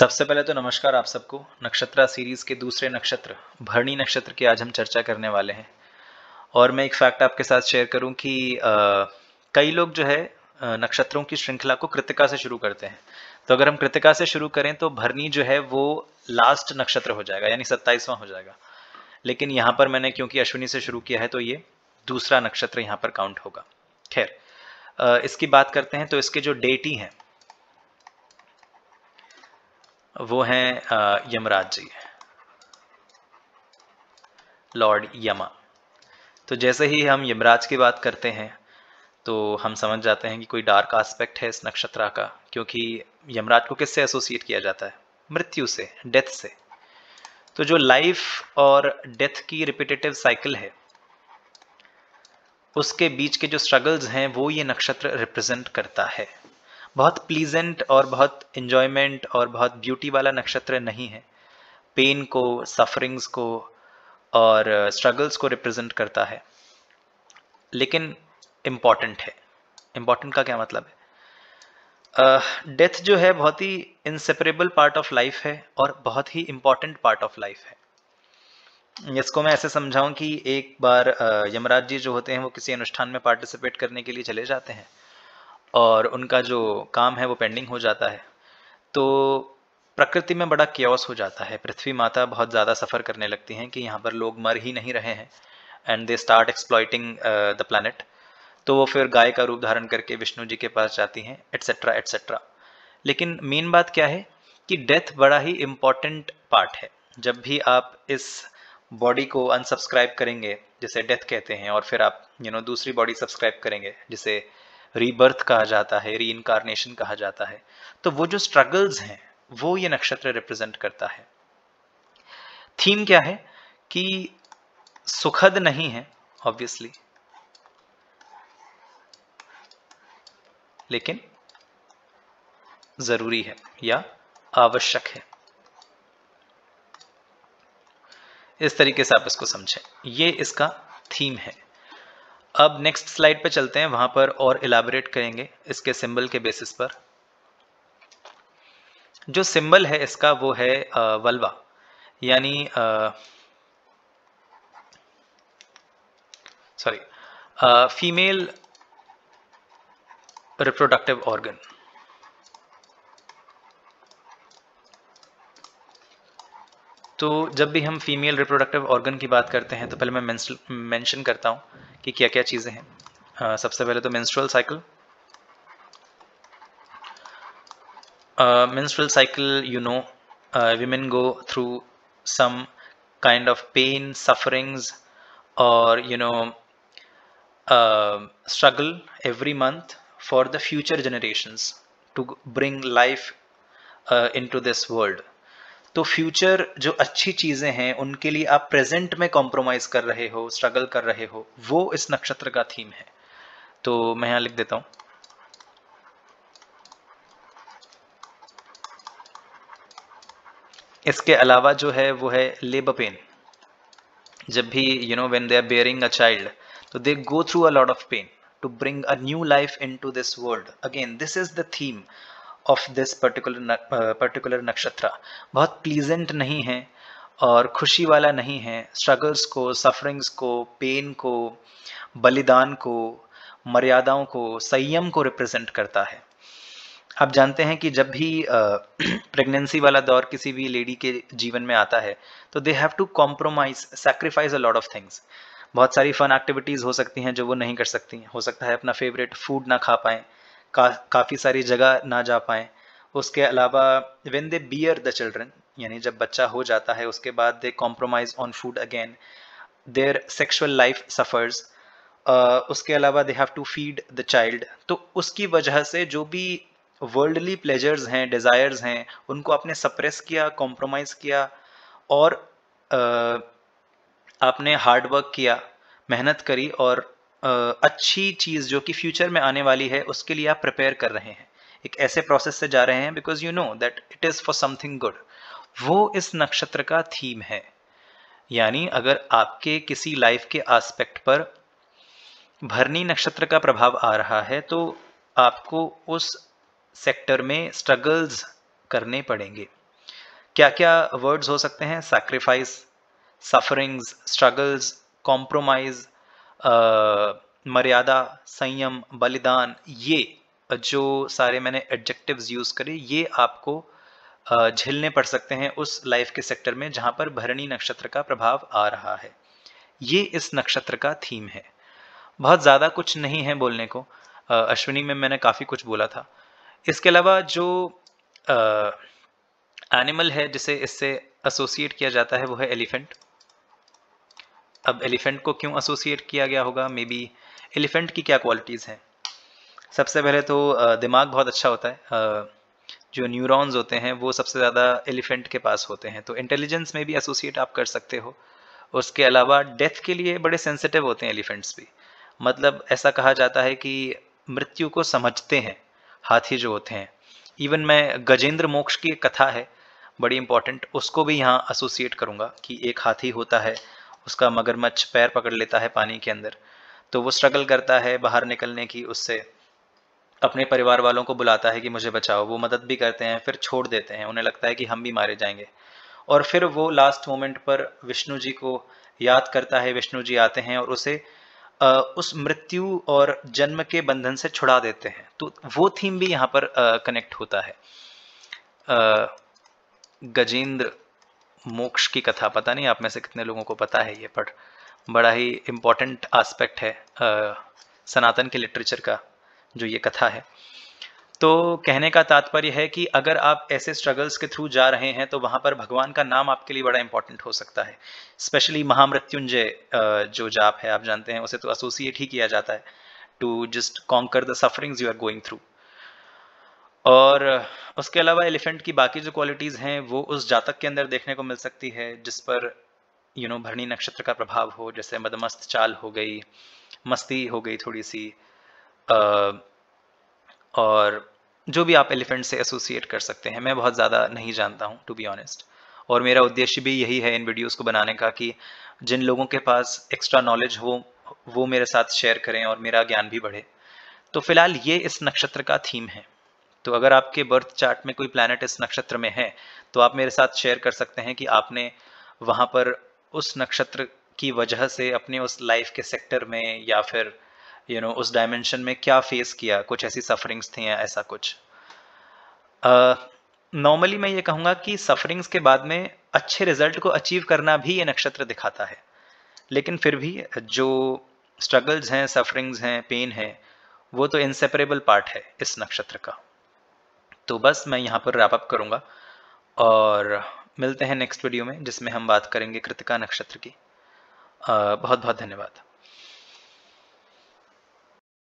सबसे पहले तो नमस्कार आप सबको नक्षत्रा सीरीज के दूसरे नक्षत्र भरणी नक्षत्र की आज हम चर्चा करने वाले हैं और मैं एक फैक्ट आपके साथ शेयर करूं कि आ, कई लोग जो है नक्षत्रों की श्रृंखला को कृतिका से शुरू करते हैं तो अगर हम कृतिका से शुरू करें तो भरणी जो है वो लास्ट नक्षत्र हो जाएगा यानी सत्ताईसवां हो जाएगा लेकिन यहाँ पर मैंने क्योंकि अश्विनी से शुरू किया है तो ये दूसरा नक्षत्र यहाँ पर काउंट होगा खैर इसकी बात करते हैं तो इसके जो डेटी हैं वो हैं यमराज जी लॉर्ड यमा तो जैसे ही हम यमराज की बात करते हैं तो हम समझ जाते हैं कि कोई डार्क आस्पेक्ट है इस नक्षत्रा का क्योंकि यमराज को किससे एसोसिएट किया जाता है मृत्यु से डेथ से तो जो लाइफ और डेथ की रिपीटेटिव साइकिल है उसके बीच के जो स्ट्रगल्स हैं वो ये नक्षत्र रिप्रेजेंट करता है बहुत प्लीजेंट और बहुत इन्जॉयमेंट और बहुत ब्यूटी वाला नक्षत्र नहीं है पेन को सफरिंग्स को और स्ट्रगल्स uh, को रिप्रेजेंट करता है लेकिन इम्पॉर्टेंट है इम्पॉर्टेंट का क्या मतलब है डेथ uh, जो है बहुत ही इनसेपरेबल पार्ट ऑफ लाइफ है और बहुत ही इम्पॉर्टेंट पार्ट ऑफ लाइफ है इसको मैं ऐसे समझाऊं कि एक बार uh, यमराज जी जो होते हैं वो किसी अनुष्ठान में पार्टिसिपेट करने के लिए चले जाते हैं और उनका जो काम है वो पेंडिंग हो जाता है तो प्रकृति में बड़ा क्योस हो जाता है पृथ्वी माता बहुत ज़्यादा सफ़र करने लगती हैं कि यहाँ पर लोग मर ही नहीं रहे हैं and they start exploiting the planet तो वो फिर गाय का रूप धारण करके विष्णु जी के पास जाती हैं एट्सेट्रा एट्सेट्रा लेकिन मेन बात क्या है कि डेथ बड़ा ही इम्पॉर्टेंट पार्ट है जब भी आप इस बॉडी को अनसब्सक्राइब करेंगे जिसे डेथ कहते हैं और फिर आप यू you नो know, दूसरी बॉडी सब्सक्राइब करेंगे जिसे रीबर्थ कहा जाता है री इनकारनेशन कहा जाता है तो वो जो स्ट्रगल्स हैं वो ये नक्षत्र रिप्रेजेंट करता है थीम क्या है कि सुखद नहीं है ऑब्वियसली लेकिन जरूरी है या आवश्यक है इस तरीके से आप इसको समझें ये इसका थीम है अब नेक्स्ट स्लाइड पे चलते हैं वहां पर और इलाबोरेट करेंगे इसके सिंबल के बेसिस पर जो सिंबल है इसका वो है वल्वा यानी सॉरी फीमेल रिप्रोडक्टिव ऑर्गन तो जब भी हम फीमेल रिप्रोडक्टिव ऑर्गन की बात करते हैं तो पहले मैं मेंशन करता हूं कि क्या क्या चीज़ें हैं सबसे पहले तो menstrual cycle menstrual cycle you know women go through some kind of pain sufferings और you know struggle every month for the future generations to bring life into this world तो फ्यूचर जो अच्छी चीज़ें हैं उनके लिए आप present में कॉम्प्रोमाइज़ कर रहे हो स्ट्रगल कर रहे हो वो इस नक्षत्र का थीम है तो मैं यहां लिख देता हूं इसके अलावा जो है वो है लेबर पेन जब भी you know when they are bearing a child तो they go through a lot of pain to bring a new life into this world again this is the theme of this particular particular nakshatra बहुत pleasant नहीं है और खुशी वाला नहीं है struggles को सफरिंग्स को पेन को बलिदान को मर्यादाओं को संयम को रिप्रेजेंट करता है आप जानते हैं कि जब भी प्रेगनेंसी uh, वाला दौर किसी भी लेडी के जीवन में आता है तो they have to compromise sacrifice a lot of things बहुत सारी फन एक्टिविटीज़ हो सकती हैं जो वो नहीं कर सकती हैं हो सकता है अपना फेवरेट फूड ना खा पाएँ का काफ़ी सारी जगह ना जा पाएँ उसके अलावा when they bear the children यानी जब बच्चा हो जाता है उसके बाद they compromise on food again their sexual life suffers उसके अलावा they have to feed the child तो उसकी वजह से जो भी वर्ल्डली प्लेजर्स हैं डिज़ायर्स हैं उनको आपने सप्रेस किया कॉम्प्रोमाइज़ किया और uh, आपने हार्डवर्क किया मेहनत करी और अच्छी चीज़ जो कि फ्यूचर में आने वाली है उसके लिए आप प्रिपेयर कर रहे हैं एक ऐसे प्रोसेस से जा रहे हैं because you know that it is for something good वो इस नक्षत्र का थीम है यानी अगर आपके किसी लाइफ के आस्पेक्ट पर भरनी नक्षत्र का प्रभाव आ रहा है तो आपको उस सेक्टर में स्ट्रगल्स करने पड़ेंगे क्या क्या वर्ड्स हो सकते हैं सैक्रिफाइस सफरिंग्स स्ट्रगल्स कॉम्प्रोमाइज मर्यादा संयम बलिदान ये जो सारे मैंने एडजेक्टिव्स यूज़ करे ये आपको झेलने पड़ सकते हैं उस लाइफ के सेक्टर में जहाँ पर भरणी नक्षत्र का प्रभाव आ रहा है ये इस नक्षत्र का थीम है बहुत ज़्यादा कुछ नहीं है बोलने को अश्विनी में मैंने काफ़ी कुछ बोला था इसके अलावा जो एनिमल है जिसे इससे एसोसिएट किया जाता है वो है एलिफेंट अब एलिफेंट को क्यों एसोसिएट किया गया होगा मे बी एलिफेंट की क्या क्वालिटीज़ हैं सबसे पहले तो दिमाग बहुत अच्छा होता है जो न्यूरॉन्स होते हैं वो सबसे ज़्यादा एलिफेंट के पास होते हैं तो इंटेलिजेंस में भी एसोसिएट आप कर सकते हो उसके अलावा डेथ के लिए बड़े सेंसिटिव होते हैं एलिफेंट्स भी मतलब ऐसा कहा जाता है कि मृत्यु को समझते हैं हाथी जो होते हैं इवन मैं गजेंद्र मोक्ष की एक कथा है बड़ी इंपॉर्टेंट उसको भी यहाँ एसोसिएट करूँगा कि एक हाथी होता है उसका मगरमच्छ पैर पकड़ लेता है पानी के अंदर तो वो स्ट्रगल करता है बाहर निकलने की उससे अपने परिवार वालों को बुलाता है कि मुझे बचाओ वो मदद भी करते हैं फिर छोड़ देते हैं उन्हें लगता है कि हम भी मारे जाएंगे और फिर वो लास्ट मोमेंट पर विष्णु जी को याद करता है विष्णु जी आते हैं और उसे उस मृत्यु और जन्म के बंधन से छुड़ा देते हैं तो वो थीम भी यहाँ पर कनेक्ट होता है गजेंद्र मोक्ष की कथा पता नहीं आप में से कितने लोगों को पता है ये पर बड़ा ही इम्पोर्टेंट आस्पेक्ट है आ, सनातन के लिटरेचर का जो ये कथा है तो कहने का तात्पर्य है कि अगर आप ऐसे स्ट्रगल्स के थ्रू जा रहे हैं तो वहां पर भगवान का नाम आपके लिए बड़ा इंपॉर्टेंट हो सकता है स्पेशली महामृत्युंजय जो जाप है आप जानते हैं उसे तो एसोसिएट ही किया जाता है to just conquer the sufferings you are going through और उसके अलावा एलिफेंट की बाकी जो क्वालिटीज़ हैं वो उस जातक के अंदर देखने को मिल सकती है जिस पर यू नो भरणी नक्षत्र का प्रभाव हो जैसे मदमस्त चाल हो गई मस्ती हो गई थोड़ी सी और जो भी आप एलिफेंट से एसोसिएट कर सकते हैं मैं बहुत ज़्यादा नहीं जानता हूँ टू बी ऑनेस्ट और मेरा उद्देश्य भी यही है इन वीडियोस को बनाने का कि जिन लोगों के पास एक्स्ट्रा नॉलेज हो वो मेरे साथ शेयर करें और मेरा ज्ञान भी बढ़े तो फिलहाल ये इस नक्षत्र का थीम है तो अगर आपके बर्थ चार्ट में कोई प्लानट इस नक्षत्र में है तो आप मेरे साथ शेयर कर सकते हैं कि आपने वहाँ पर उस नक्षत्र की वजह से अपने उस लाइफ के सेक्टर में या फिर यू you नो know, उस डायमेंशन में क्या फेस किया कुछ ऐसी सफरिंग्स थी या ऐसा कुछ नॉर्मली uh, मैं ये कहूँगा कि सफरिंग्स के बाद में अच्छे रिजल्ट को अचीव करना भी ये नक्षत्र दिखाता है लेकिन फिर भी जो स्ट्रगल्स हैं सफरिंग्स हैं पेन है वो तो इनसेपरेबल पार्ट है इस नक्षत्र का तो बस मैं यहाँ पर रैपअप करूँगा और मिलते हैं नेक्स्ट वीडियो में जिसमें हम बात करेंगे कृतिका नक्षत्र की बहुत बहुत धन्यवाद